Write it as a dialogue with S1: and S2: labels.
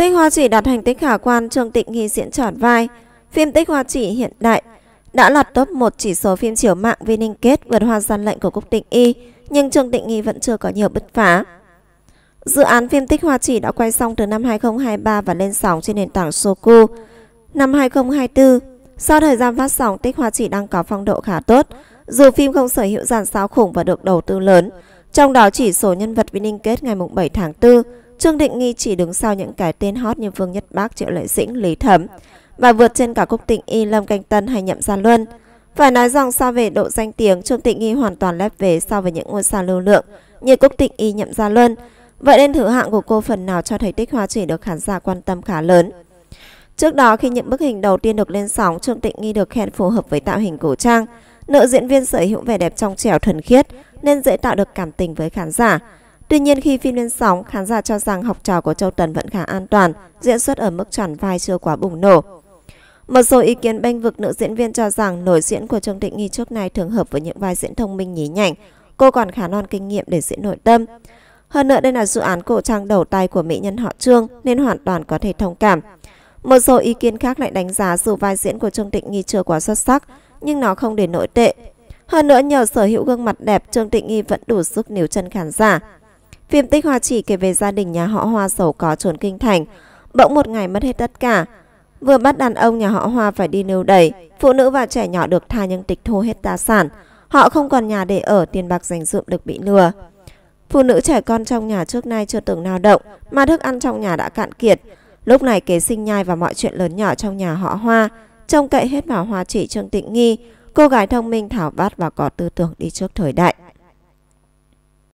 S1: Tích Hoa Chỉ đạt thành tích khả quan Trương tịnh nghi diễn tròn vai. Phim Tích Hoa Chỉ hiện đại đã lọt top 1 chỉ số phim chiếu mạng vì ninh kết vượt hoa gian lệnh của Cúc Tịnh Y, nhưng Trương Tịnh Y vẫn chưa có nhiều bứt phá. Dự án phim Tích Hoa Chỉ đã quay xong từ năm 2023 và lên sóng trên nền tảng Soku. Năm 2024, sau thời gian phát sóng, Tích Hoa Chỉ đang có phong độ khá tốt, dù phim không sở hữu dàn sao khủng và được đầu tư lớn. Trong đó chỉ số nhân vật Vinh Ninh Kết ngày 7 tháng 4 Trương Định Nghi chỉ đứng sau những cái tên hot như Vương Nhất Bác, Triệu Lệ Dĩnh, Lý Thẩm và vượt trên cả Cúc Tịnh Y, Lâm Canh Tân hay Nhậm Gia Luân. Phải nói rằng so về độ danh tiếng, Trương Định Nghi hoàn toàn lép về so với những ngôi sao lưu lượng như Cúc Tịnh Y, Nhậm Gia Luân. Vậy nên thử hạng của cô phần nào cho thấy Tích Hoa Chỉ được khán giả quan tâm khá lớn. Trước đó khi những bức hình đầu tiên được lên sóng, Trương Tịnh Nghi được khen phù hợp với tạo hình cổ trang. Nữ diễn viên sở hữu vẻ đẹp trong trẻo thuần khiết nên dễ tạo được cảm tình với khán giả. Tuy nhiên khi phim lên sóng, khán giả cho rằng học trò của Châu Tần vẫn khá an toàn, diễn xuất ở mức tròn vai chưa quá bùng nổ. Một số ý kiến bênh vực nữ diễn viên cho rằng nổi diễn của Trương định Nghi trước nay thường hợp với những vai diễn thông minh nhí nhảnh, cô còn khá non kinh nghiệm để diễn nội tâm. Hơn nữa đây là dự án cổ trang đầu tay của mỹ nhân họ Trương nên hoàn toàn có thể thông cảm. Một số ý kiến khác lại đánh giá dù vai diễn của Trương định Nghi chưa quá xuất sắc, nhưng nó không để nội tệ. Hơn nữa nhờ sở hữu gương mặt đẹp, Trương định Nghi vẫn đủ sức níu chân khán giả. Phim tích Hoa chỉ kể về gia đình nhà họ Hoa giàu có trốn kinh thành, bỗng một ngày mất hết tất cả. Vừa bắt đàn ông nhà họ Hoa phải đi nêu đẩy, phụ nữ và trẻ nhỏ được tha nhưng tịch thu hết tài sản. Họ không còn nhà để ở, tiền bạc dành dụm được bị lừa. Phụ nữ trẻ con trong nhà trước nay chưa từng lao động, mà thức ăn trong nhà đã cạn kiệt. Lúc này kế sinh nhai và mọi chuyện lớn nhỏ trong nhà họ Hoa, trông cậy hết vào Hoa chỉ Trương Tịnh Nghi, cô gái thông minh thảo bát và có tư tưởng đi trước thời đại.